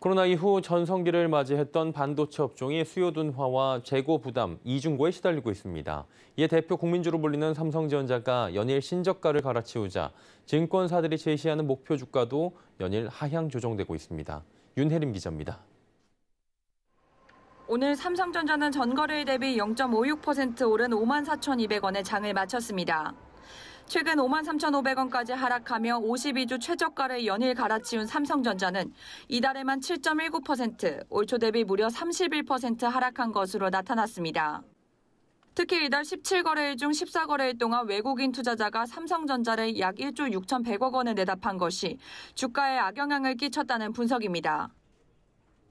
코로나 이후 전성기를 맞이했던 반도체 업종이 수요 둔화와 재고 부담, 이중고에 시달리고 있습니다. 이에 대표 국민주로 불리는 삼성전자가 연일 신저가를 갈아치우자 증권사들이 제시하는 목표 주가도 연일 하향 조정되고 있습니다. 윤혜림 기자입니다. 오늘 삼성전자는 전거래일 대비 0.56% 오른 54,200원에 장을 마쳤습니다. 최근 53,500원까지 하락하며 52주 최저가를 연일 갈아치운 삼성전자는 이달에만 7.19%, 올 초 대비 무려 31% 하락한 것으로 나타났습니다. 특히 이달 17거래일 중 14거래일 동안 외국인 투자자가 삼성전자를 약 1조 6,100억 원에 내답한 것이 주가에 악영향을 끼쳤다는 분석입니다.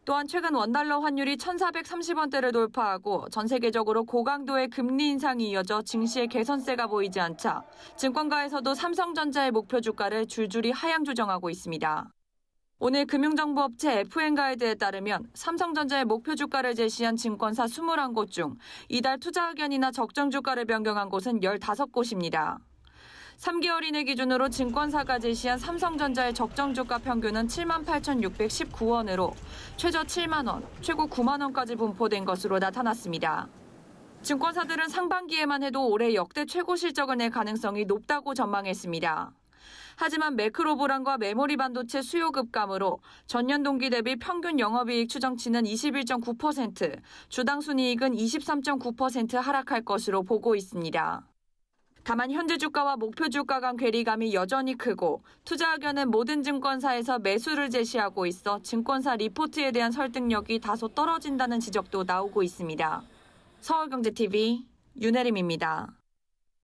또한 최근 원달러 환율이 1,430원대를 돌파하고 전 세계적으로 고강도의 금리 인상이 이어져 증시의 개선세가 보이지 않자 증권가에서도 삼성전자의 목표 주가를 줄줄이 하향 조정하고 있습니다. 오늘 금융정보업체 FN가이드에 따르면 삼성전자의 목표 주가를 제시한 증권사 21곳 중 이달 투자 의견이나 적정 주가를 변경한 곳은 15곳입니다. 3개월 이내 기준으로 증권사가 제시한 삼성전자의 적정 주가 평균은 78,619원으로 최저 7만 원, 최고 9만 원까지 분포된 것으로 나타났습니다. 증권사들은 상반기에만 해도 올해 역대 최고 실적을 낼 가능성이 높다고 전망했습니다. 하지만 매크로 불안과 메모리 반도체 수요 급감으로 전년 동기 대비 평균 영업이익 추정치는 21.9%, 주당 순이익은 23.9% 하락할 것으로 보고 있습니다. 다만 현재 주가와 목표 주가 간 괴리감이 여전히 크고 투자 의견은 모든 증권사에서 매수를 제시하고 있어 증권사 리포트에 대한 설득력이 다소 떨어진다는 지적도 나오고 있습니다. 서울경제TV 윤혜림입니다.